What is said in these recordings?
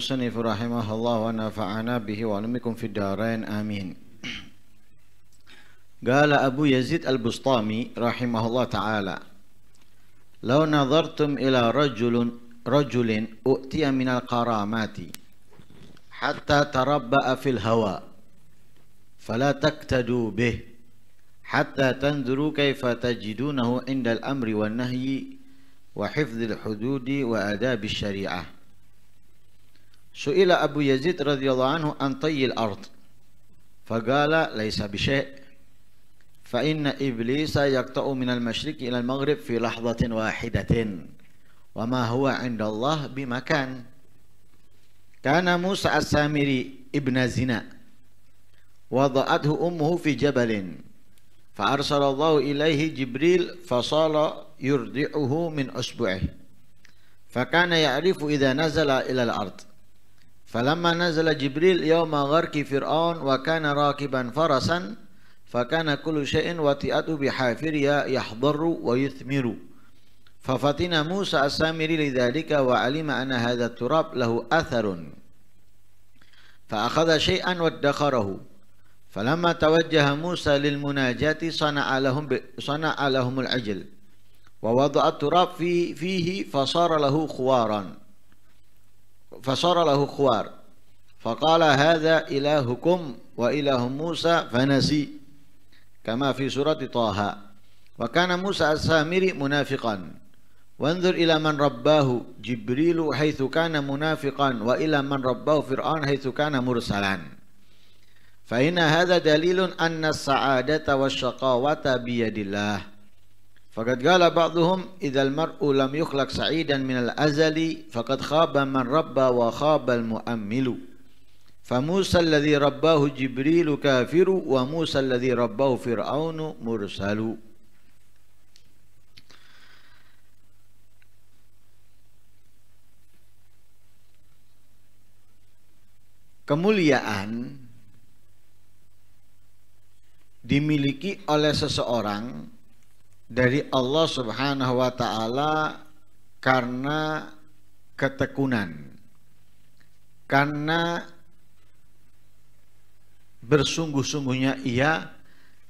المصنف رحمه الله ونفعنا به وعلمكم في الدارين آمين قال أبو يزيد البسطامي رحمه الله تعالى لو نظرتم إلى رجل رجل أؤتي من القرامات حتى تربأ في الهواء فلا تكتدوا به حتى تنظروا كيف تجدونه عند الأمر والنهي وحفظ الحدود وآداب الشريعة سئل أبو يزيد رضي الله عنه عن طي الأرض فقال ليس بشيء فإن إبليس يقطع من المشرق إلى المغرب في لحظة واحدة وما هو عند الله بمكان كان موسى السامري ابن زنا وضعته أمه في جبل فأرسل الله إليه جبريل فصار يردعه من أسبوعه فكان يعرف إذا نزل إلى الأرض فلما نزل جبريل يوم غرق فرعون وكان راكبا فرسا فكان كل شيء وطئته بحافرها يحضر ويثمر ففتن موسى السامري لذلك وعلم أن هذا التراب له أثر فأخذ شيئا وادخره فلما توجه موسى للمناجاة صنع لهم صنع لهم العجل ووضع التراب في فيه فصار له خوارا فصار له خوار فقال هذا إلهكم وإله موسى فنسي كما في سورة طه وكان موسى السامري منافقا وانظر إلى من رباه جبريل حيث كان منافقا وإلى من رباه فرعون حيث كان مرسلا فإن هذا دليل أن السعادة والشقاوة بيد الله Faqad qala ba'dhum idzal mar'u lam yukhlaq sa'idan minal azali faqad khaba man rabba wa khaba al mu'ammilu. فموسى الذي رباه جبريل كافر وموسى الذي رباه فرعون مرسل Kemuliaan dimiliki oleh seseorang dari Allah Subhanahu wa taala karena ketekunan. Karena bersungguh-sungguhnya ia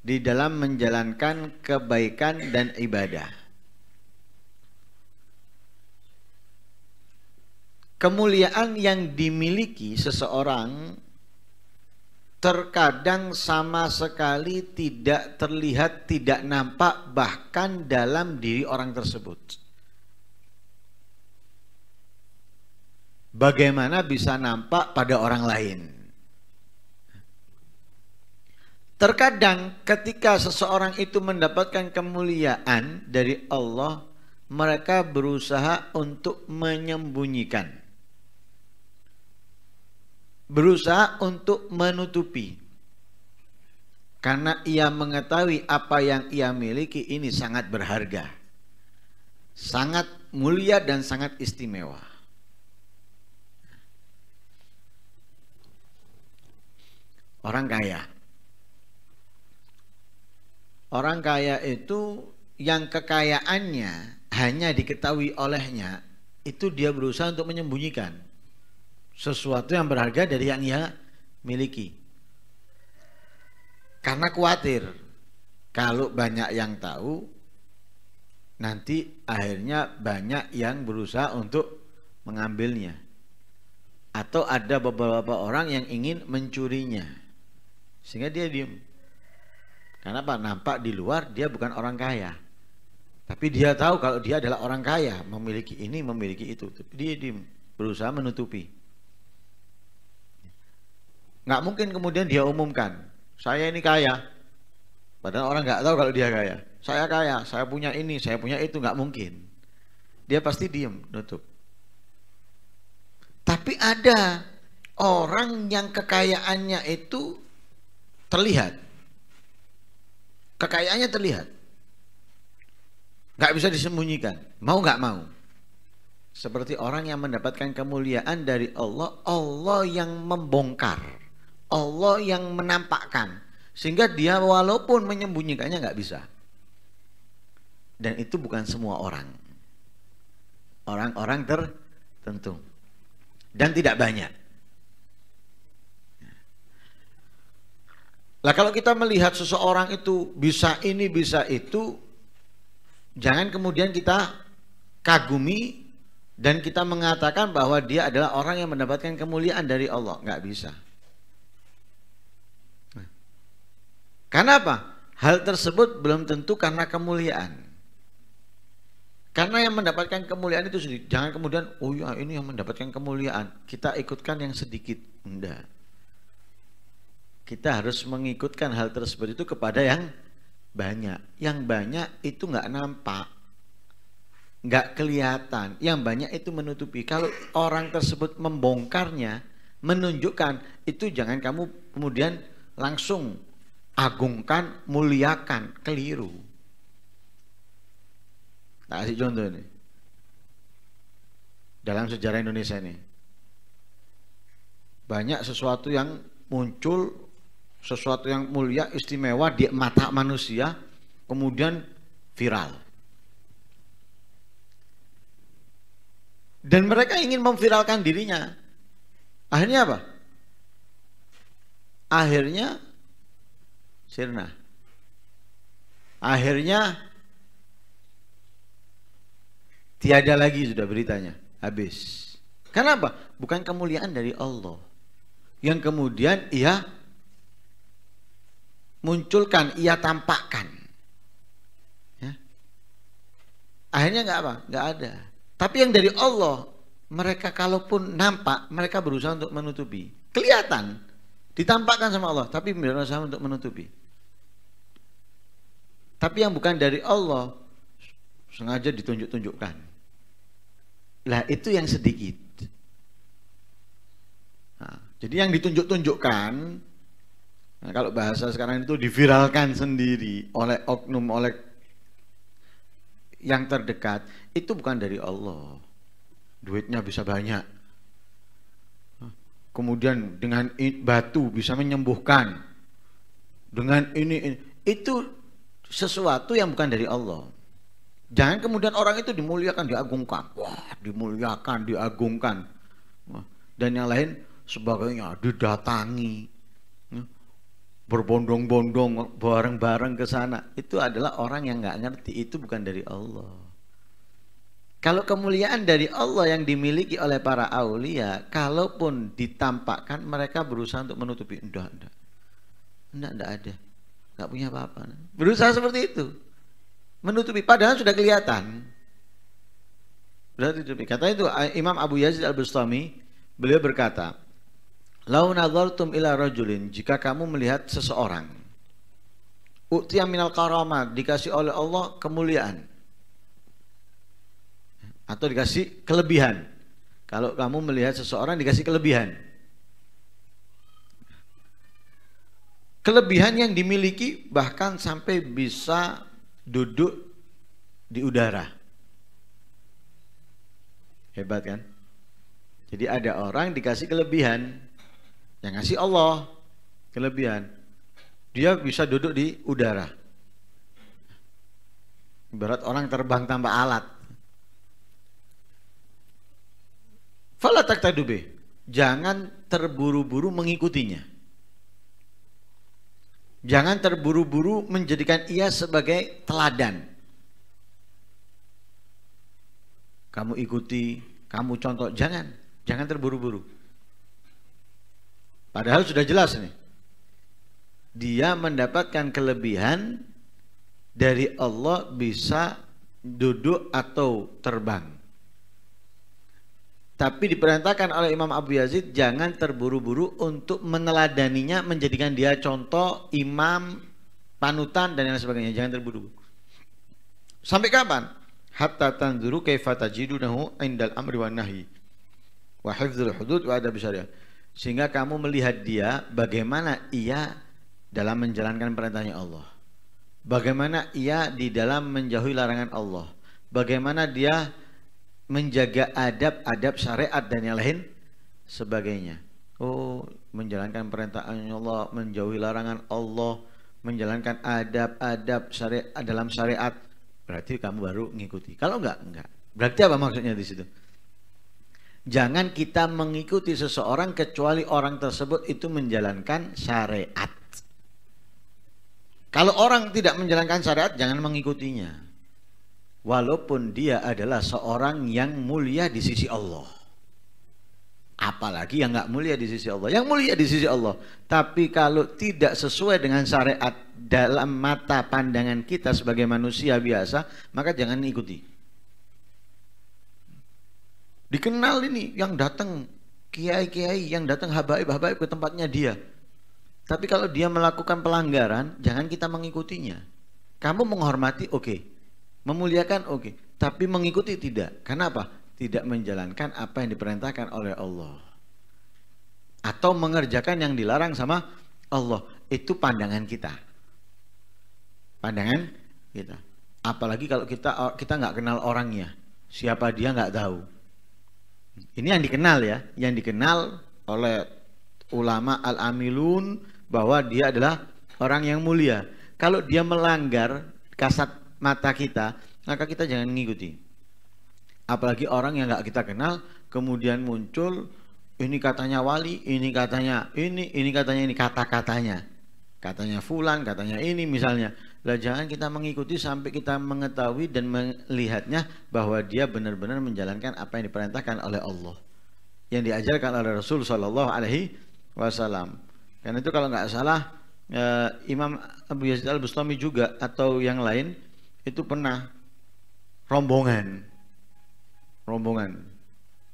di dalam menjalankan kebaikan dan ibadah. Kemuliaan yang dimiliki seseorang terkadang sama sekali tidak terlihat, tidak nampak, bahkan dalam diri orang tersebut. Bagaimana bisa nampak pada orang lain? Terkadang, ketika seseorang itu mendapatkan kemuliaan dari Allah, mereka berusaha untuk menyembunyikan berusaha untuk menutupi karena ia mengetahui apa yang ia miliki ini sangat berharga sangat mulia dan sangat istimewa orang kaya orang kaya itu yang kekayaannya hanya diketahui olehnya itu dia berusaha untuk menyembunyikan sesuatu yang berharga dari yang ia miliki. Karena khawatir kalau banyak yang tahu nanti akhirnya banyak yang berusaha untuk mengambilnya. Atau ada beberapa orang yang ingin mencurinya. Sehingga dia diam. Karena apa nampak di luar dia bukan orang kaya. Tapi dia tahu kalau dia adalah orang kaya, memiliki ini, memiliki itu. Dia diam, berusaha menutupi. Nggak mungkin kemudian dia umumkan, saya ini kaya. Padahal orang nggak tahu kalau dia kaya. Saya kaya, saya punya ini, saya punya itu, nggak mungkin. Dia pasti diem, nutup. Tapi ada orang yang kekayaannya itu terlihat. Kekayaannya terlihat. Nggak bisa disembunyikan. Mau nggak mau. Seperti orang yang mendapatkan kemuliaan dari Allah, Allah yang membongkar Allah yang menampakkan sehingga dia walaupun menyembunyikannya nggak bisa dan itu bukan semua orang orang-orang tertentu dan tidak banyak lah kalau kita melihat seseorang itu bisa ini bisa itu jangan kemudian kita kagumi dan kita mengatakan bahwa dia adalah orang yang mendapatkan kemuliaan dari Allah nggak bisa Karena apa? Hal tersebut belum tentu karena kemuliaan. Karena yang mendapatkan kemuliaan itu sendiri. Jangan kemudian, oh ya ini yang mendapatkan kemuliaan. Kita ikutkan yang sedikit. Enggak. Kita harus mengikutkan hal tersebut itu kepada yang banyak. Yang banyak itu nggak nampak. Nggak kelihatan. Yang banyak itu menutupi. Kalau orang tersebut membongkarnya, menunjukkan, itu jangan kamu kemudian langsung agungkan, muliakan, keliru. Tak nah, kasih contoh ini. Dalam sejarah Indonesia ini. Banyak sesuatu yang muncul, sesuatu yang mulia, istimewa di mata manusia, kemudian viral. Dan mereka ingin memviralkan dirinya. Akhirnya apa? Akhirnya sirna. Akhirnya tiada lagi sudah beritanya, habis. Kenapa? Bukan kemuliaan dari Allah. Yang kemudian ia munculkan, ia tampakkan. Ya. Akhirnya nggak apa, nggak ada. Tapi yang dari Allah, mereka kalaupun nampak, mereka berusaha untuk menutupi. Kelihatan, ditampakkan sama Allah, tapi berusaha untuk menutupi. Tapi yang bukan dari Allah sengaja ditunjuk-tunjukkan. Lah itu yang sedikit. Nah, jadi yang ditunjuk-tunjukkan, nah kalau bahasa sekarang itu diviralkan sendiri oleh oknum, oleh yang terdekat, itu bukan dari Allah. Duitnya bisa banyak. kemudian dengan batu bisa menyembuhkan. Dengan ini, ini. itu sesuatu yang bukan dari Allah. Jangan kemudian orang itu dimuliakan, diagungkan. Wah, dimuliakan, diagungkan. Dan yang lain sebagainya, didatangi. Nah, berbondong-bondong, bareng-bareng ke sana. Itu adalah orang yang nggak ngerti, itu bukan dari Allah. Kalau kemuliaan dari Allah yang dimiliki oleh para aulia, kalaupun ditampakkan mereka berusaha untuk menutupi. Enggak, enggak. Enggak, enggak ada nggak punya apa-apa. Berusaha seperti itu. Menutupi padahal sudah kelihatan. berarti tutupi Kata itu eh, Imam Abu Yazid Al-Bustami, beliau berkata, "Lau tum ila rajulin, jika kamu melihat seseorang, utia minal karomah dikasih oleh Allah kemuliaan atau dikasih kelebihan. Kalau kamu melihat seseorang dikasih kelebihan, kelebihan yang dimiliki bahkan sampai bisa duduk di udara. Hebat kan? Jadi ada orang dikasih kelebihan, yang ngasih Allah kelebihan. Dia bisa duduk di udara. Berat orang terbang tanpa alat. Fala taktadube. Jangan terburu-buru mengikutinya. Jangan terburu-buru menjadikan ia sebagai teladan. Kamu ikuti, kamu contoh, jangan, jangan terburu-buru. Padahal sudah jelas nih. Dia mendapatkan kelebihan dari Allah bisa duduk atau terbang. Tapi diperintahkan oleh Imam Abu Yazid jangan terburu-buru untuk meneladaninya menjadikan dia contoh imam panutan dan lain sebagainya. Jangan terburu-buru. Sampai kapan? Hatta tanzuru kaifa tajidunahu indal amri wa nahi wa hifdzul hudud wa adab syariah. Sehingga kamu melihat dia bagaimana ia dalam menjalankan perintahnya Allah. Bagaimana ia di dalam menjauhi larangan Allah. Bagaimana dia menjaga adab-adab syariat dan yang lain sebagainya. Oh, menjalankan perintah Allah, menjauhi larangan Allah, menjalankan adab-adab syariat dalam syariat, berarti kamu baru mengikuti. Kalau enggak, enggak. Berarti apa maksudnya di situ? Jangan kita mengikuti seseorang kecuali orang tersebut itu menjalankan syariat. Kalau orang tidak menjalankan syariat, jangan mengikutinya walaupun dia adalah seorang yang mulia di sisi Allah. Apalagi yang nggak mulia di sisi Allah. Yang mulia di sisi Allah. Tapi kalau tidak sesuai dengan syariat dalam mata pandangan kita sebagai manusia biasa, maka jangan ikuti. Dikenal ini yang datang kiai-kiai yang datang habaib-habaib ke tempatnya dia. Tapi kalau dia melakukan pelanggaran, jangan kita mengikutinya. Kamu menghormati, oke. Okay Memuliakan oke, okay. tapi mengikuti tidak. Karena apa? Tidak menjalankan apa yang diperintahkan oleh Allah. Atau mengerjakan yang dilarang sama Allah. Itu pandangan kita. Pandangan kita. Apalagi kalau kita kita nggak kenal orangnya. Siapa dia nggak tahu. Ini yang dikenal ya, yang dikenal oleh ulama al-amilun bahwa dia adalah orang yang mulia. Kalau dia melanggar kasat mata kita, maka kita jangan mengikuti. Apalagi orang yang nggak kita kenal, kemudian muncul ini katanya wali, ini katanya ini, ini katanya ini kata-katanya, katanya fulan, katanya ini misalnya. Lah jangan kita mengikuti sampai kita mengetahui dan melihatnya bahwa dia benar-benar menjalankan apa yang diperintahkan oleh Allah yang diajarkan oleh Rasul Shallallahu Alaihi Wasallam. Karena itu kalau nggak salah eh, Imam Abu Yazid Al Bustami juga atau yang lain itu pernah rombongan rombongan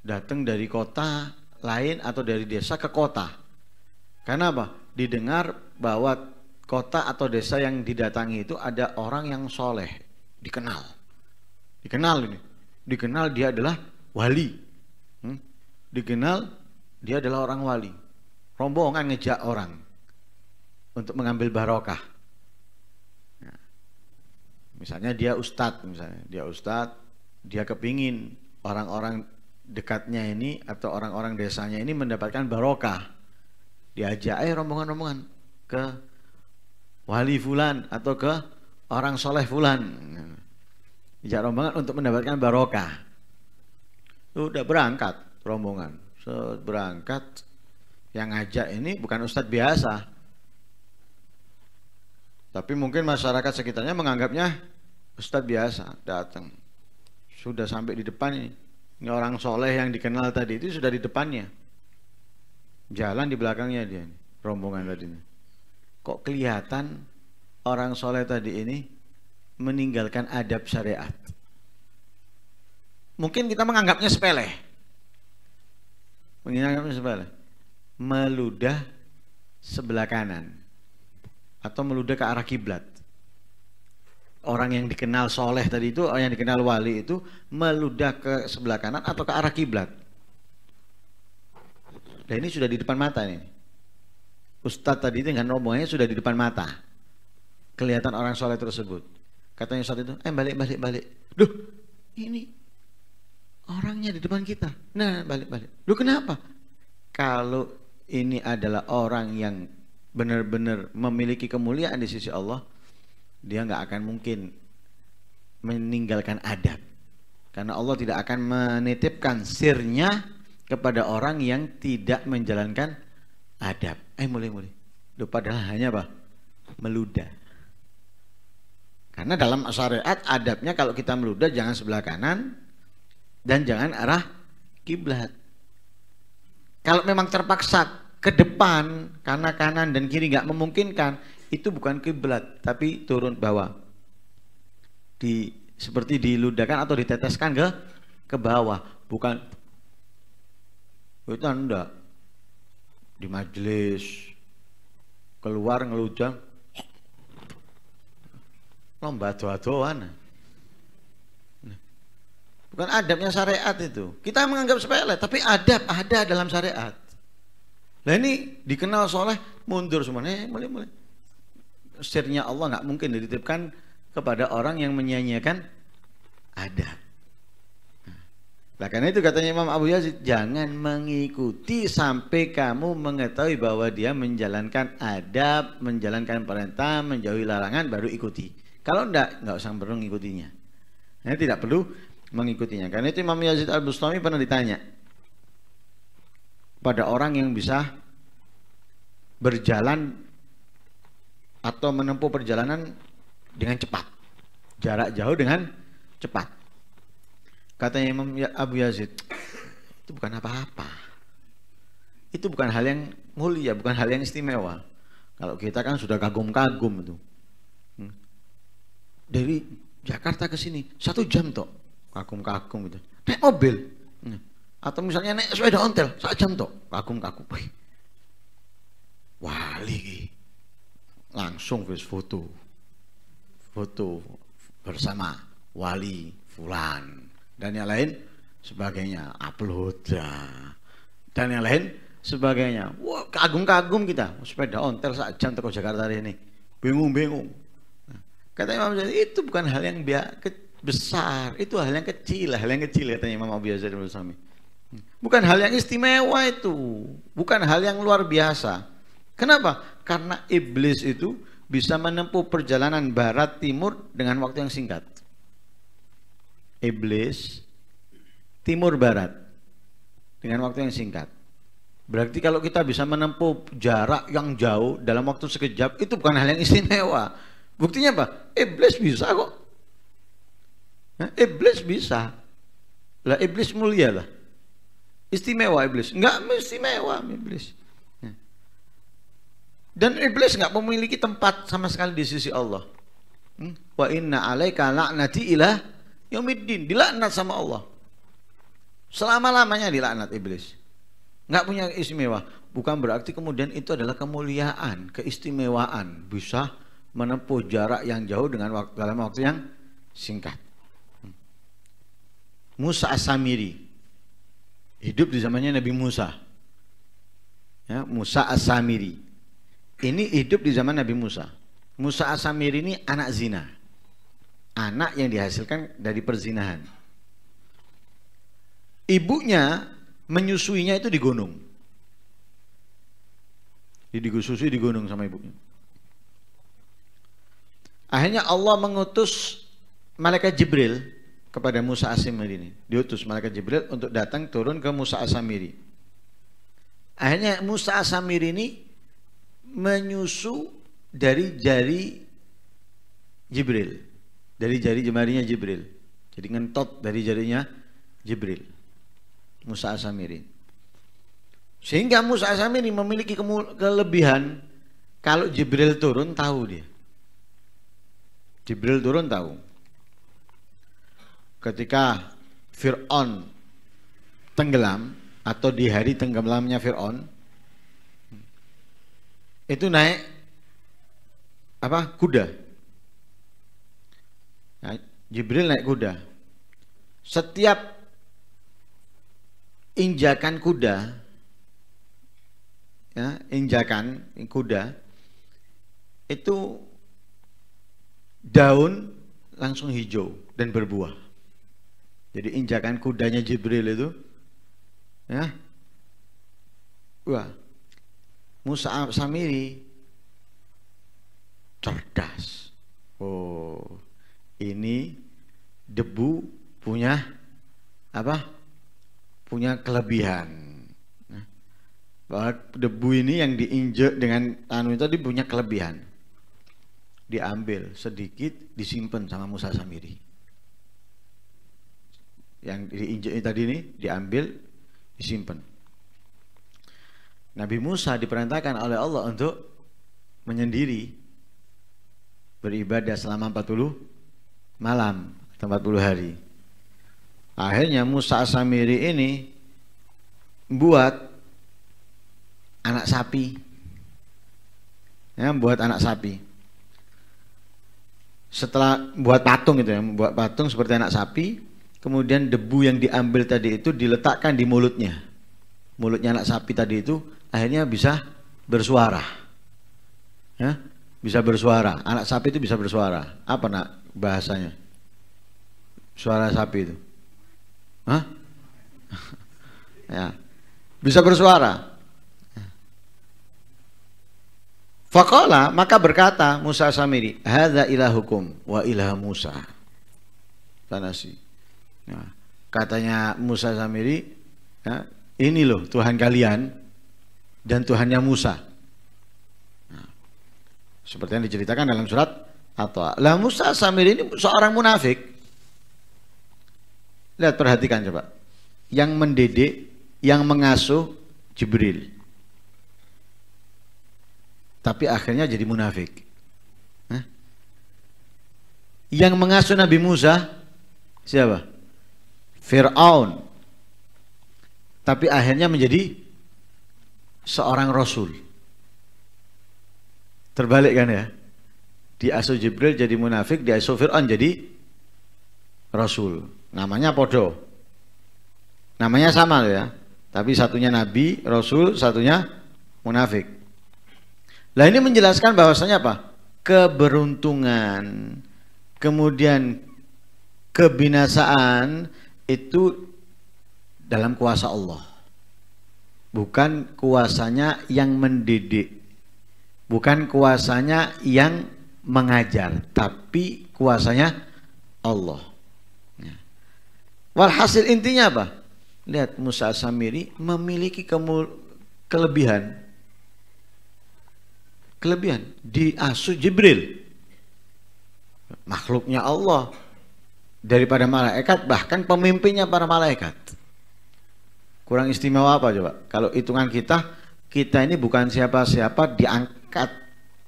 datang dari kota lain atau dari desa ke kota. Karena apa? Didengar bahwa kota atau desa yang didatangi itu ada orang yang soleh, dikenal, dikenal ini, dikenal dia adalah wali, hmm? dikenal dia adalah orang wali. Rombongan ngejak orang untuk mengambil barokah. Misalnya dia ustadz misalnya, dia ustadz, dia kepingin orang-orang dekatnya ini atau orang-orang desanya ini mendapatkan barokah. Diajak eh rombongan-rombongan ke wali fulan atau ke orang soleh fulan. diajak rombongan untuk mendapatkan barokah. Udah berangkat rombongan, so, berangkat yang ngajak ini bukan ustadz biasa, tapi mungkin masyarakat sekitarnya menganggapnya ustadz biasa datang. Sudah sampai di depan orang soleh yang dikenal tadi itu sudah di depannya. Jalan di belakangnya dia, rombongan tadi. Kok kelihatan orang soleh tadi ini meninggalkan adab syariat. Mungkin kita menganggapnya sepele. Menganggapnya sepele. Meludah sebelah kanan atau meludah ke arah kiblat. Orang yang dikenal soleh tadi itu, orang yang dikenal wali itu meludah ke sebelah kanan atau ke arah kiblat. Dan ini sudah di depan mata nih. Ustadz tadi itu dengan ngomongnya sudah di depan mata. Kelihatan orang soleh tersebut. Katanya soleh itu, eh balik, balik, balik. Duh, ini orangnya di depan kita. Nah, balik, balik. Duh, kenapa? Kalau ini adalah orang yang benar-benar memiliki kemuliaan di sisi Allah, dia nggak akan mungkin meninggalkan adab. Karena Allah tidak akan menitipkan sirnya kepada orang yang tidak menjalankan adab. Eh mulai mulai. Loh, padahal hanya apa? Meluda. Karena dalam syariat adabnya kalau kita meluda jangan sebelah kanan dan jangan arah kiblat. Kalau memang terpaksa ke depan karena kanan dan kiri nggak memungkinkan itu bukan kiblat tapi turun bawah di seperti diludahkan atau diteteskan ke ke bawah bukan itu anda di majelis keluar ngeludang lomba doa-doaan bukan adabnya syariat itu kita menganggap sepele tapi adab ada dalam syariat Nah ini dikenal soleh mundur semuanya. mulai mulai. Setirnya Allah nggak mungkin dititipkan kepada orang yang menyanyiakan ada. Lah karena itu katanya Imam Abu Yazid, jangan mengikuti sampai kamu mengetahui bahwa dia menjalankan adab, menjalankan perintah, menjauhi larangan, baru ikuti. Kalau enggak, enggak usah perlu mengikutinya. Nah, tidak perlu mengikutinya. Karena itu Imam Yazid Al-Bustami pernah ditanya, pada orang yang bisa berjalan atau menempuh perjalanan dengan cepat. Jarak jauh dengan cepat. Katanya Imam ya-, Abu Yazid, itu bukan apa-apa. Itu bukan hal yang mulia, bukan hal yang istimewa. Kalau kita kan sudah kagum-kagum itu. Hmm. Dari Jakarta ke sini, satu jam toh. Kagum-kagum gitu. Naik mobil. Hmm. Atau misalnya naik sepeda ontel, sak jam tuh kagum kagum. Wali langsung wis foto. Foto bersama wali fulan dan yang lain sebagainya upload dan yang lain sebagainya wah kagum-kagum kita sepeda ontel saat jam ke Jakarta hari ini bingung-bingung kata Imam Syafi'i itu bukan hal yang besar itu hal yang kecil hal yang kecil katanya Imam Abu Yazid suami Bukan hal yang istimewa itu, bukan hal yang luar biasa. Kenapa? Karena iblis itu bisa menempuh perjalanan barat timur dengan waktu yang singkat. Iblis timur barat dengan waktu yang singkat. Berarti kalau kita bisa menempuh jarak yang jauh dalam waktu sekejap itu bukan hal yang istimewa. Buktinya apa? Iblis bisa kok. iblis bisa. Lah iblis mulia lah. Istimewa iblis. nggak istimewa iblis. Ya. Dan iblis nggak memiliki tempat sama sekali di sisi Allah. Hmm? Wa inna alaika laknati ilah yomidin Dilaknat sama Allah. Selama-lamanya dilaknat iblis. nggak punya istimewa. Bukan berarti kemudian itu adalah kemuliaan, keistimewaan. Bisa menempuh jarak yang jauh dengan waktu, dalam waktu yang singkat. Hmm. Musa Asamiri hidup di zamannya Nabi Musa. Ya, Musa As-Samiri. Ini hidup di zaman Nabi Musa. Musa As-Samiri ini anak zina. Anak yang dihasilkan dari perzinahan. Ibunya menyusuinya itu di gunung. Didisusui di gunung sama ibunya. Akhirnya Allah mengutus malaikat Jibril kepada Musa Asamiri ini. Diutus malaikat Jibril untuk datang turun ke Musa Asamiri. Akhirnya Musa Asamiri ini menyusu dari jari Jibril. Dari jari jemarinya Jibril. Jadi ngentot dari jarinya Jibril. Musa Asamiri. Sehingga Musa Asamiri memiliki kelebihan kalau Jibril turun tahu dia. Jibril turun tahu ketika Fir'aun tenggelam atau di hari tenggelamnya Fir'aun itu naik apa kuda nah, Jibril naik kuda setiap injakan kuda ya, injakan kuda itu daun langsung hijau dan berbuah jadi injakan kudanya Jibril itu ya. Wah. Musa Samiri cerdas. Oh, ini debu punya apa? Punya kelebihan. Nah, bahwa debu ini yang diinjek dengan anu itu tadi punya kelebihan. Diambil sedikit, disimpan sama Musa Samiri yang diinjeknya eh, tadi ini diambil disimpan Nabi Musa diperintahkan oleh Allah untuk menyendiri beribadah selama 40 malam atau 40 hari akhirnya Musa Samiri ini buat anak sapi ya buat anak sapi setelah buat patung gitu ya buat patung seperti anak sapi kemudian debu yang diambil tadi itu diletakkan di mulutnya. Mulutnya anak sapi tadi itu akhirnya bisa bersuara. Ya, bisa bersuara. Anak sapi itu bisa bersuara. Apa nak bahasanya? Suara sapi itu. Hah? ya. Bisa bersuara. Fakola maka berkata Musa Samiri, "Hada ilah hukum wa ilah Musa." Tanasi. Nah, katanya Musa Samiri, ya, ini loh Tuhan kalian dan Tuhannya Musa. Nah, seperti yang diceritakan dalam surat atau lah Musa Samiri ini seorang munafik. Lihat perhatikan coba. Yang mendidik, yang mengasuh Jibril. Tapi akhirnya jadi munafik. yang mengasuh Nabi Musa siapa? Fir'aun tapi akhirnya menjadi seorang rasul terbalik kan ya di Asu Jibril jadi munafik di Asu Fir'aun jadi rasul namanya podo namanya sama loh ya tapi satunya nabi rasul satunya munafik lah ini menjelaskan bahwasanya apa keberuntungan kemudian kebinasaan itu dalam kuasa Allah. Bukan kuasanya yang mendidik. Bukan kuasanya yang mengajar, tapi kuasanya Allah. Wah ya. Walhasil intinya apa? Lihat Musa Samiri memiliki kelebihan. Kelebihan di Asu Jibril. Makhluknya Allah daripada malaikat bahkan pemimpinnya para malaikat kurang istimewa apa coba kalau hitungan kita kita ini bukan siapa-siapa diangkat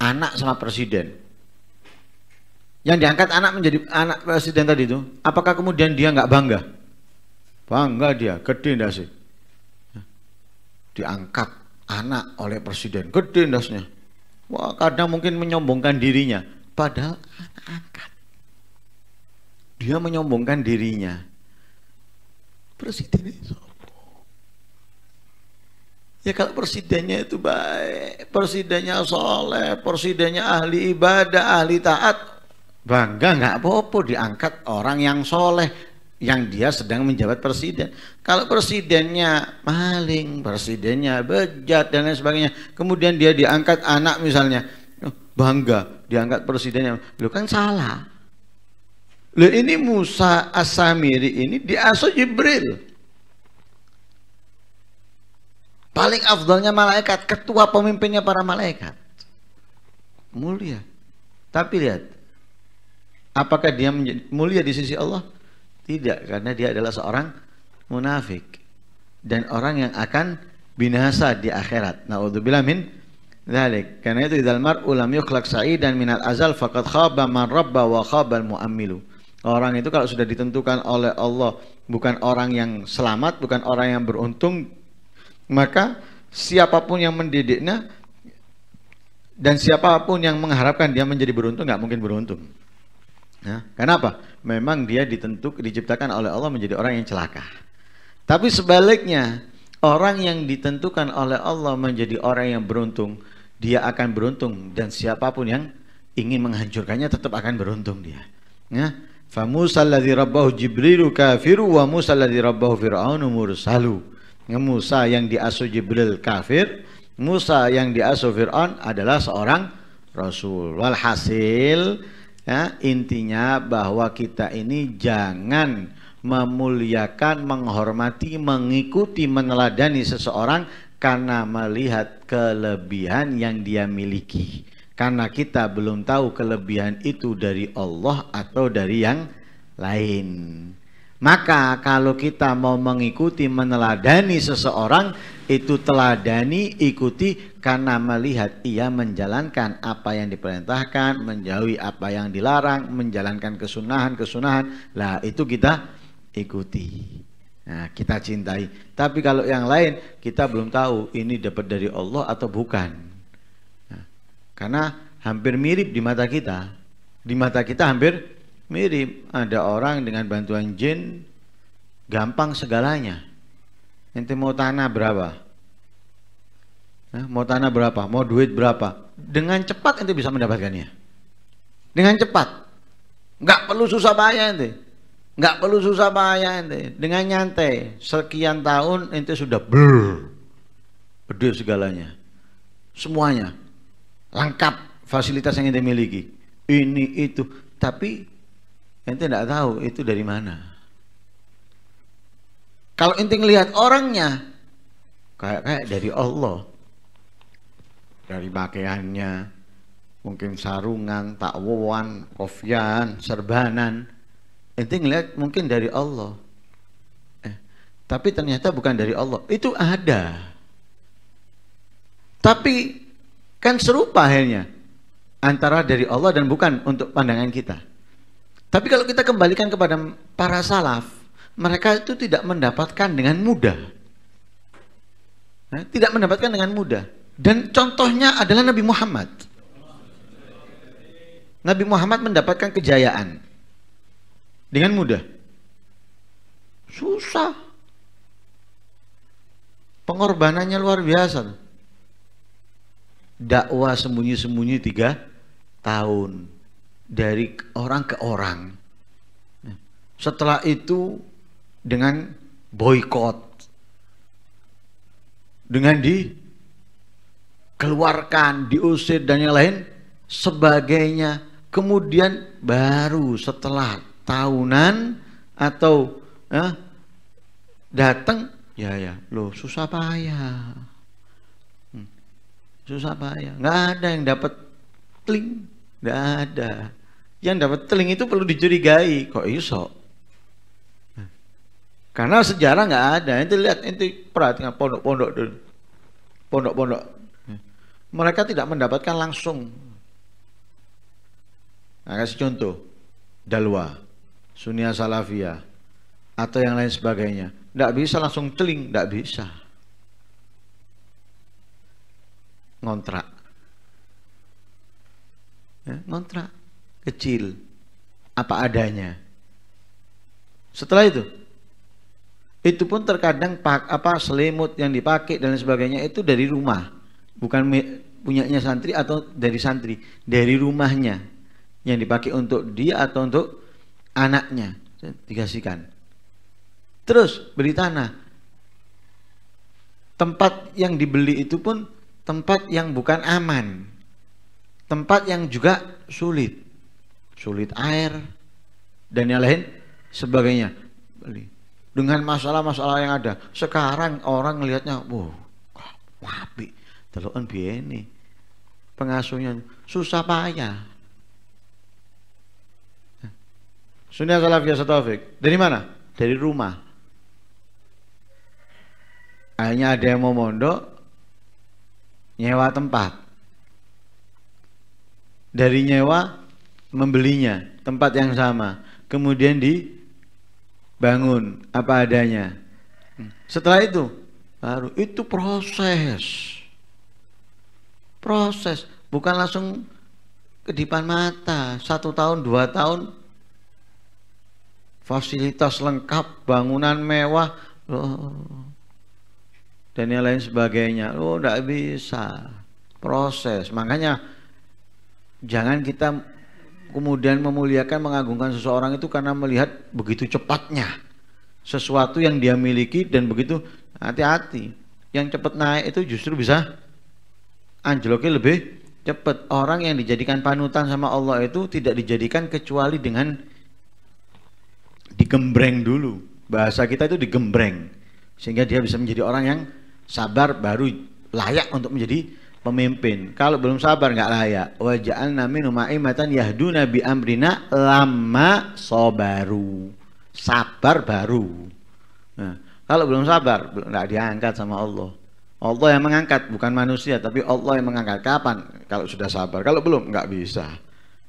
anak sama presiden yang diangkat anak menjadi anak presiden tadi itu apakah kemudian dia nggak bangga bangga dia gede ndak sih diangkat anak oleh presiden gede ndasnya wah kadang mungkin menyombongkan dirinya padahal anak angkat dia menyombongkan dirinya presiden itu Ya kalau presidennya itu baik, presidennya soleh, presidennya ahli ibadah, ahli taat, bangga nggak apa-apa diangkat orang yang soleh yang dia sedang menjabat presiden. Kalau presidennya maling, presidennya bejat dan lain sebagainya, kemudian dia diangkat anak misalnya, bangga diangkat presidennya, lu kan salah. Loh ini Musa Asamiri ini diasuh Jibril. Paling afdalnya malaikat, ketua pemimpinnya para malaikat. Mulia. Tapi lihat, apakah dia menjadi mulia di sisi Allah? Tidak, karena dia adalah seorang munafik dan orang yang akan binasa di akhirat. Na'udzubillah min dzalik. Karena itu idzal mar'u lam yukhlaq sa'idan minal azal faqad khaba man rabba wa khaba al muammilu. Orang itu kalau sudah ditentukan oleh Allah bukan orang yang selamat, bukan orang yang beruntung, maka siapapun yang mendidiknya dan siapapun yang mengharapkan dia menjadi beruntung nggak mungkin beruntung. Ya, kenapa? Memang dia ditentuk diciptakan oleh Allah menjadi orang yang celaka. Tapi sebaliknya, orang yang ditentukan oleh Allah menjadi orang yang beruntung, dia akan beruntung dan siapapun yang ingin menghancurkannya tetap akan beruntung dia. Ya. Fa Musa alladhi rabbahu Jibrilu kafiru wa Musa alladhi rabbahu Fir'aun mursalu. Musa yang diasuh Jibril kafir, Musa yang diasuh Fir'aun adalah seorang rasul. Walhasil ya, intinya bahwa kita ini jangan memuliakan, menghormati, mengikuti, meneladani seseorang karena melihat kelebihan yang dia miliki karena kita belum tahu kelebihan itu dari Allah atau dari yang lain. Maka kalau kita mau mengikuti meneladani seseorang itu teladani ikuti karena melihat ia menjalankan apa yang diperintahkan, menjauhi apa yang dilarang, menjalankan kesunahan-kesunahan. Lah itu kita ikuti. Nah, kita cintai. Tapi kalau yang lain kita belum tahu ini dapat dari Allah atau bukan. Karena hampir mirip di mata kita. Di mata kita hampir mirip. Ada orang dengan bantuan jin gampang segalanya. Nanti mau tanah berapa? mau tanah berapa? Mau duit berapa? Dengan cepat nanti bisa mendapatkannya. Dengan cepat. Nggak perlu susah bayar nanti, Nggak perlu susah bayar nanti, Dengan nyantai. Sekian tahun nanti sudah ber. segalanya. Semuanya lengkap fasilitas yang ente miliki ini itu tapi ente tidak tahu itu dari mana kalau ente lihat orangnya kayak kayak dari Allah dari pakaiannya mungkin sarungan takwuan kofian serbanan ente lihat mungkin dari Allah eh, tapi ternyata bukan dari Allah itu ada tapi Kan serupa akhirnya antara dari Allah dan bukan untuk pandangan kita. Tapi kalau kita kembalikan kepada para salaf, mereka itu tidak mendapatkan dengan mudah. Nah, tidak mendapatkan dengan mudah. Dan contohnya adalah Nabi Muhammad. Nabi Muhammad mendapatkan kejayaan dengan mudah. Susah. Pengorbanannya luar biasa dakwah sembunyi-sembunyi tiga tahun dari orang ke orang. Setelah itu dengan boykot, dengan dikeluarkan, diusir dan yang lain sebagainya. Kemudian baru setelah tahunan atau eh, datang, ya ya, lo susah payah susah payah nggak ada yang dapat teling nggak ada yang dapat teling itu perlu dicurigai kok iso karena sejarah nggak ada itu lihat itu perhatikan pondok-pondok dulu pondok-pondok mereka tidak mendapatkan langsung nah, kasih contoh dalwa sunia salafia atau yang lain sebagainya tidak bisa langsung teling tidak bisa ngontrak ya, ngontrak kecil apa adanya setelah itu itu pun terkadang pak, apa selimut yang dipakai dan sebagainya itu dari rumah bukan punyanya santri atau dari santri dari rumahnya yang dipakai untuk dia atau untuk anaknya dikasihkan terus beri tanah tempat yang dibeli itu pun tempat yang bukan aman, tempat yang juga sulit, sulit air dan yang lain sebagainya. Dengan masalah-masalah yang ada, sekarang orang ngelihatnya, wow, wapi, telokan ini pengasuhnya susah payah. Sunnah salafiyah Satofik, dari mana? Dari rumah. Hanya ada yang mau mondok, nyewa tempat. Dari nyewa membelinya tempat yang sama, kemudian dibangun apa adanya. Setelah itu baru itu proses. Proses bukan langsung kedipan mata satu tahun dua tahun fasilitas lengkap bangunan mewah loh dan yang lain sebagainya. Oh, tidak bisa. Proses. Makanya jangan kita kemudian memuliakan mengagungkan seseorang itu karena melihat begitu cepatnya sesuatu yang dia miliki dan begitu hati-hati. Yang cepat naik itu justru bisa anjloknya lebih cepat. Orang yang dijadikan panutan sama Allah itu tidak dijadikan kecuali dengan digembreng dulu. Bahasa kita itu digembreng sehingga dia bisa menjadi orang yang sabar baru layak untuk menjadi pemimpin. Kalau belum sabar nggak layak. Wajah nami numaimatan yahduna Nabi amrina lama sobaru. Sabar baru. Nah, kalau belum sabar nggak diangkat sama Allah. Allah yang mengangkat bukan manusia tapi Allah yang mengangkat kapan? Kalau sudah sabar. Kalau belum nggak bisa.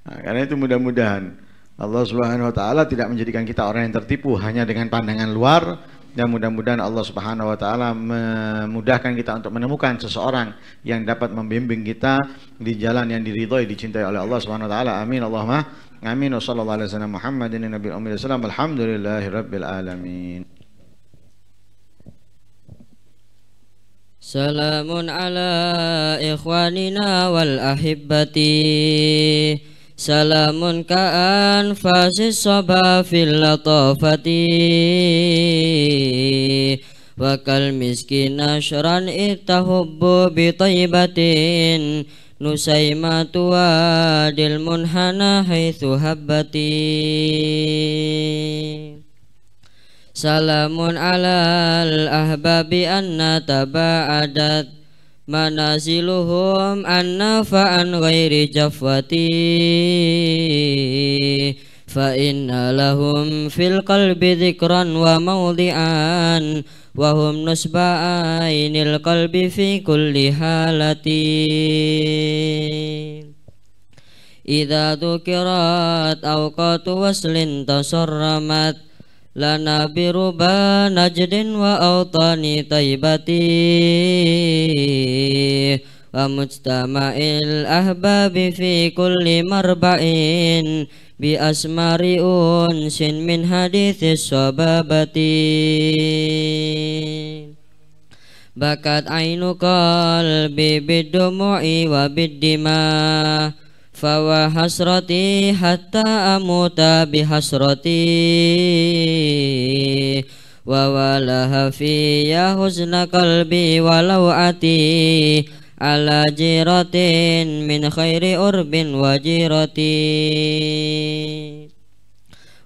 Nah, karena itu mudah-mudahan Allah Subhanahu wa taala tidak menjadikan kita orang yang tertipu hanya dengan pandangan luar dan mudah-mudahan Allah Subhanahu wa taala memudahkan kita untuk menemukan seseorang yang dapat membimbing kita di jalan yang diridhoi dicintai oleh Allah Subhanahu wa taala. Amin Allahumma. Amin. Wassallallahu alaihi wasallam Muhammadin nabiyil ummi wasallam. Alhamdulillahirabbil alamin. Salamun ala ikhwanina wal ahibbati. Salamun ka'an fasis soba fil latofati Wa kal miskin asyran itahubbu bitaibatin Nusaimatu wadil munhana haithu habbati Salamun alal ahbabi anna taba'adat manasiluhum annafa an ghairi jafwati fa inna lahum fil qalbi dhikran wa mawdi'an wa hum nusba'ainil qalbi fi kulli halati idza dhukirat awqatu waslin tasarramat Lana biruba najdin wa autani taibati Wa mujtama'il ahbabi fi kulli marba'in Bi asmari unsin min hadithis sobabati Bakat ainu kalbi bidumu'i wa biddimah fawa hasrati hatta amuta bihasrati wa walaha ya husna kalbi walau ati ala jiratin min khairi urbin wa jirati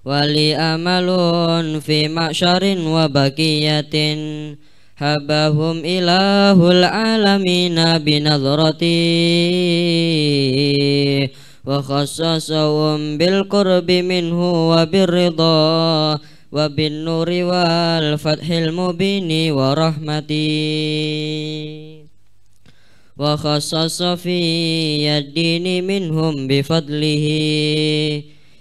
wali amalun fi ma'syarin wa bakiyatin حبهم إله العالمين بنظرتي وخصصهم بالقرب منه وبالرضا وبالنور والفتح المبين ورحمتي وخصص في الدين منهم بفضله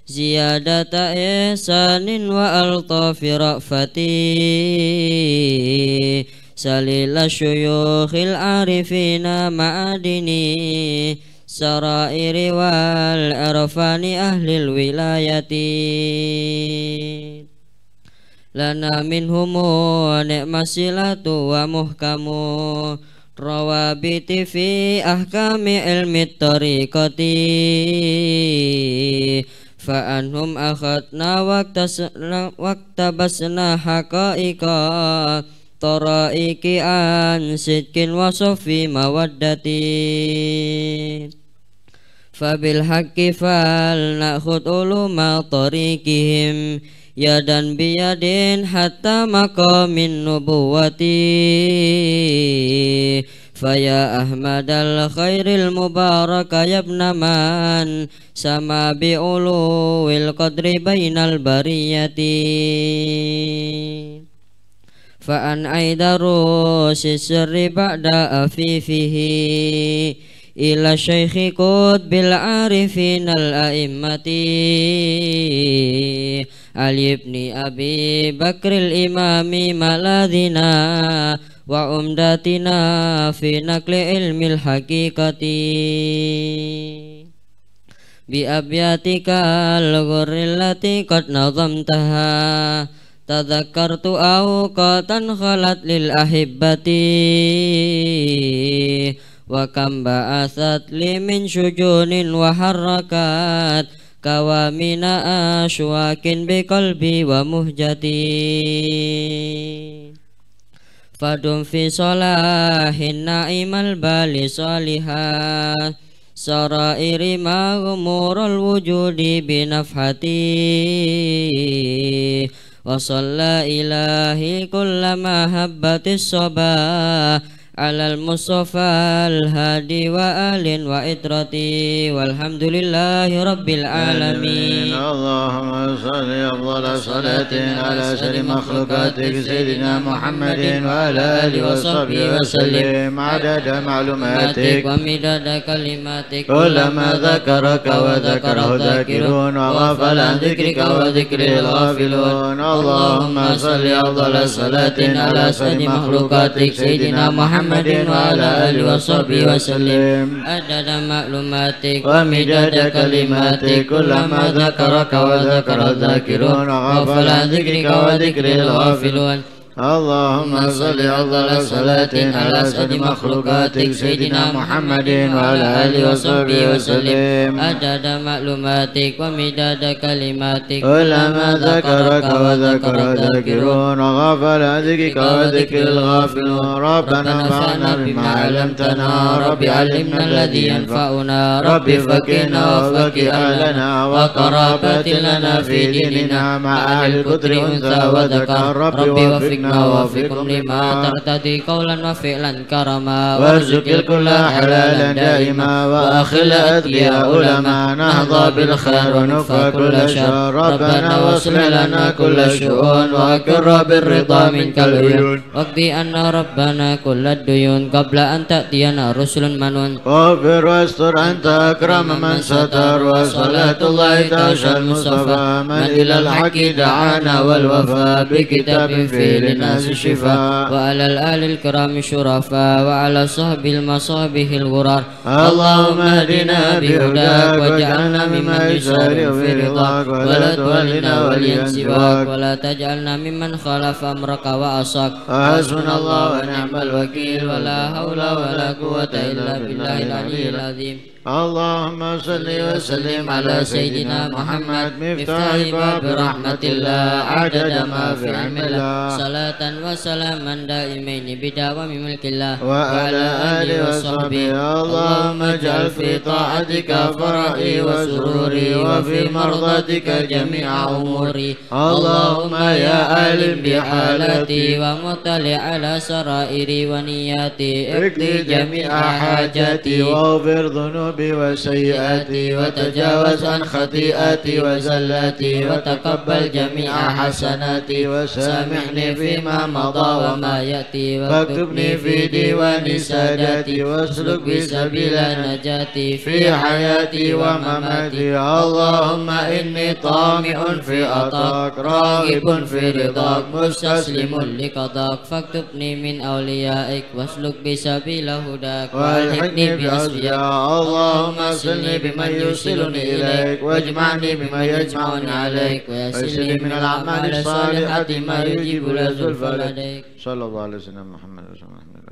ziyadata ihsanin wa altafi ra'fati salil asyuyukhil arifina ma'adini sarairi wal arfani ahlil wilayati lana minhumu ni'masilatu wa muhkamu rawabiti fi ahkami ilmi tarikati فأنهم أخذنا واقتبسنا حقائق طرائق عن صدق وصف مودة فبالحق فلنأخذ علوم طريقهم yadan biyadin hatta maqamin nubuwati فيا أحمد الخير المبارك يا ابن من سما بعلو القدر بين البرية فأن أيد روس السر بعد أفيفه إلى شيخ قطب بالعارفين الأئمة علي بن أبي بكر الإمام ملاذنا wa umdatina fi nakli ilmil haqiqati bi abyatika al-ghurillati qad nazamtaha tadhakkartu awqatan khalat lil ahibbati wa kam ba'asat li min shujunin wa harakat kawamina asyuakin bi qalbi wa muhjati Fadum fi solahin na'imal bali solihan Sarairi ma gumurul wujudi binafhati Wa salla ilahi kullama habbatis sobah على المصطفى الهادي وآل وإطرتي والحمد لله رب العالمين اللهم صل أفضل صلاة على سر مخلوقاتك سيدنا محمد وعلى آله وصحبه وسلم عدد معلوماتك ومداد كلماتك كلما ذكرك وذكره ذاكرون وغفل عن ذكرك وذكره الغافلون اللهم صل أفضل صلاة على سر مخلوقاتك سيدنا محمد محمد وعلى آله وصحبه وسلم عدد معلوماتك ومداد كلماتك كلما ذكرك وذكر الذاكرون غفل عن ذكرك وذكر الغافلون اللهم صل أفضل صلاة على سيد مخلوقاتك سيدنا محمد وعلى آله وصحبه وسلم عدد معلوماتك ومداد كلماتك كلما ذكرك وذكر الذاكرون غفل ذكرك وذكر الغافلون ربنا انفعنا بما علمتنا رب علمنا الذي ينفعنا رب فكنا وفك أهلنا وقرابتنا لنا في ديننا مع أهل القدر أنثى وذكر رب وفقنا ما ووفقكم لما ترتدي قولا وفعلا كرما وارزق الكل حلالا دائما واخل اتقياء لما نهضى بالخير ونفى كل شر ربنا واصلح لنا كل الشؤون واكر بالرضا منك العيون واقضي ان ربنا كل الديون قبل ان تاتينا رسل منون واغفر واستر انت اكرم من ستر وصلاه الله تغشى المصطفى من الى الحق دعانا والوفاء بكتاب فيه للناس شفاء وعلى الآل الكرام شرفاء وعلى صحب المصابه الغرار اللهم اهدنا بهداك واجعلنا ممن يسارع في رضاك ولا تولنا وليا سواك ولا تجعلنا ممن خالف أمرك وعصاك حسبنا الله ونعم الوكيل ولا حول ولا قوة إلا بالله العلي العظيم اللهم صل وسلم على سيدنا محمد مفتاح باب رحمة الله عدد ما في علم الله صلاة وسلاما دائمين بدوام ملك الله وعلى آله وصحبه اللهم اجعل في طاعتك فرحي وسروري وفي مرضاتك جميع أموري اللهم يا عالم بحالتي ومطلع على سرائري ونياتي اقضي جميع حاجاتي واغفر ذنوبي ذنوبي وسيئاتي وتجاوز عن خطيئاتي وزلاتي وتقبل جميع حسناتي وسامحني فيما مضى وما يأتي واكتبني في ديوان ساداتي واسلك بسبيل نجاتي في حياتي ومماتي اللهم إني طامع في عطاك راغب في رضاك مستسلم لقضاك فاكتبني من أوليائك واسلك بسبيل هداك والحقني بأصفياء الله اللهم اغسلني بما يوصلني إليك واجمعني بما يجمعني عليك ويسلني من الأعمال الصالحة ما يجيب لزلفى لديك صلى الله على سيدنا محمد وسلم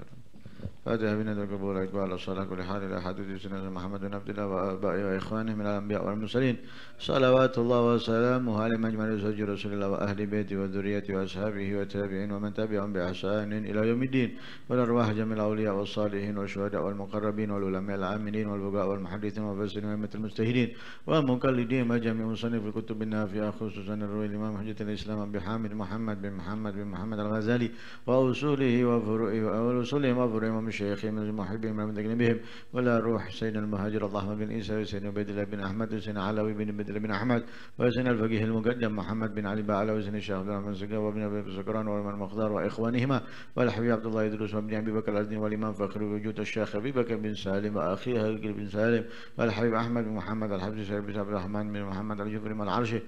فاتح بنا القبول الأكبر على الصلاة كل حال إلى حدود سنة محمد بن عبد الله وآبائه وإخوانه من الأنبياء والمرسلين صلوات الله وسلامه على مجمع زوج رسول الله وأهل بيته وذريته وأصحابه وتابعين ومن تبعهم بإحسان إلى يوم الدين والأرواح جميع الأولياء والصالحين والشهداء والمقربين والعلماء العاملين والبقاء والمحدثين والفاسدين وأئمة المجتهدين ومقلدين وجميع مصنف الكتب النافعة خصوصا الروي الإمام حجة الإسلام أبي حامد محمد بن محمد بن محمد الغزالي وأصوله وفروعه وأصولهم وفروعهم مشايخي من محبهم ومن أجنبهم ولا روح سيدنا المهاجر اللهم بن عيسى وسيدنا عبيد الله بن أحمد وسيدنا علوي بن بدر بن أحمد وسيدنا الفقيه المقدم محمد بن علي بعلى وسيدنا الشيخ عبد الرحمن سكر وابن أبي سكران وابن المختار وإخوانهما والحبيب عبد الله يدرس وابن أبي بكر الازدي والإمام فخر وجود الشيخ أبي بكر بن سالم وأخيه بن سالم والحبيب أحمد بن محمد الحبسي بن عبد الرحمن بن محمد من العرشي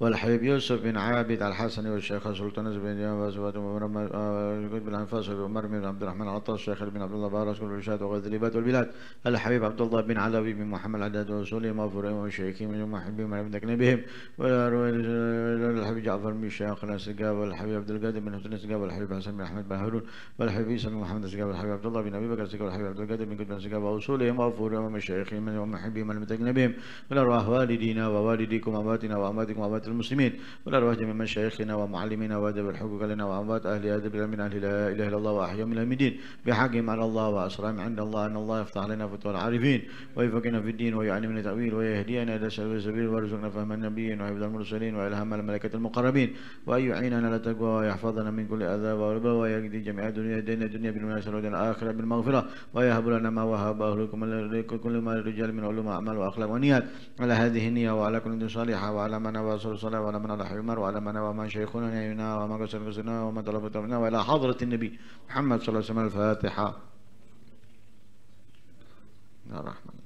والحبيب يوسف بن عابد الحسني والشيخ سلطان بن جامع وزوات بن أنفاس وعمر آه، بن عبد الرحمن عطاس الشيخ بن عبد الله بارس كل الرشاد وغير ذليبات والبلاد الحبيب عبد الله بن علوي بن محمد عداد ورسوله مغفور وشيخهم ومحبين من ابن نبيهم والحبيب جعفر بن شيخ السقاف والحبيب عبد القادر بن حسن السقاف والحبيب حسن بن احمد بن هارون والحبيب عيسى بن محمد السقاف والحبيب عبد الله بن ابي بكر السقاف والحبيب عبد القادر بن قدام السقاف ورسوله وغفور ومشايخهم ومحبين من ابن نبيهم والارواح والدينا ووالديكم واماتنا واماتكم وامات وعامة المسلمين والأرواح جميع مشايخنا ومعلمينا وأدب الحقوق لنا وأموات أهل أدب من أهل لا إله إلا الله وأحيا من المدين بحقهم على الله وأسرهم عند الله أن الله يفتح لنا فتوى العارفين ويفقنا في الدين ويعلمنا تأويل ويهدينا إلى سبيل السبيل ويرزقنا فهم النبيين وحفظ المرسلين وإلهام الملكة المقربين وأن يعيننا على التقوى ويحفظنا من كل أذى وربا ويقضي جميع الدنيا دين الدنيا بالمناسبة الآخرة بالمغفرة ويهب لنا ما وهب أهلكم كل ما للرجال من علوم أعمال وأخلاق ونيات على هذه النية وعلى كل صالحة وعلى من واصل رسولنا وعلى من على عمر وعلى من ومن شيخنا يمنا وما قسم قسمنا وما طلب طلبنا وإلى حضرة النبي محمد صلى الله عليه وسلم الفاتحة يا رحمن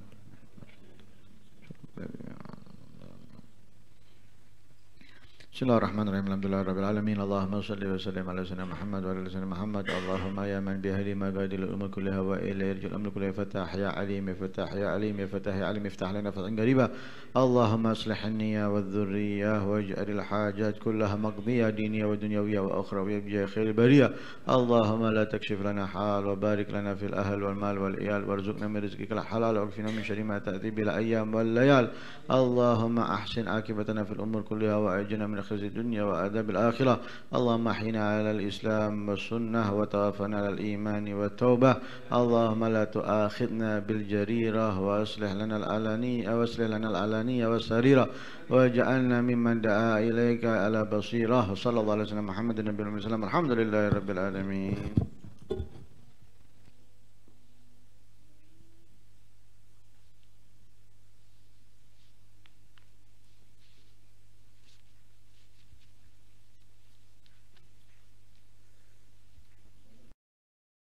بسم الله الرحمن الرحيم الحمد لله رب العالمين اللهم صل وسلم على سيدنا محمد وعلى سيدنا محمد اللهم يا من بهدي ما بعد الامور كلها والى يرجو الامر كله فتح يا عليم فتح يا عليم فتح يا عليم افتح لنا فتحا قريبا اللهم اصلح النية والذرية واجعل الحاجات كلها مقضية دينية ودنيوية واخروية بجاه خير البرية اللهم لا تكشف لنا حال وبارك لنا في الاهل والمال والعيال وارزقنا من رزقك الحلال واكفنا من شر ما تاتي بالايام والليال اللهم احسن عاقبتنا في الامور كلها واجنا من خزي الدنيا وعذاب الآخرة اللهم أحينا على الإسلام والسنة وتوفنا على الإيمان والتوبة اللهم لا تؤاخذنا بالجريرة وأصلح لنا العلانية وأصلح لنا العلانية والسريرة واجعلنا ممن دعا إليك على بصيرة صلى الله عليه وسلم محمد النبي وسلم الحمد لله رب العالمين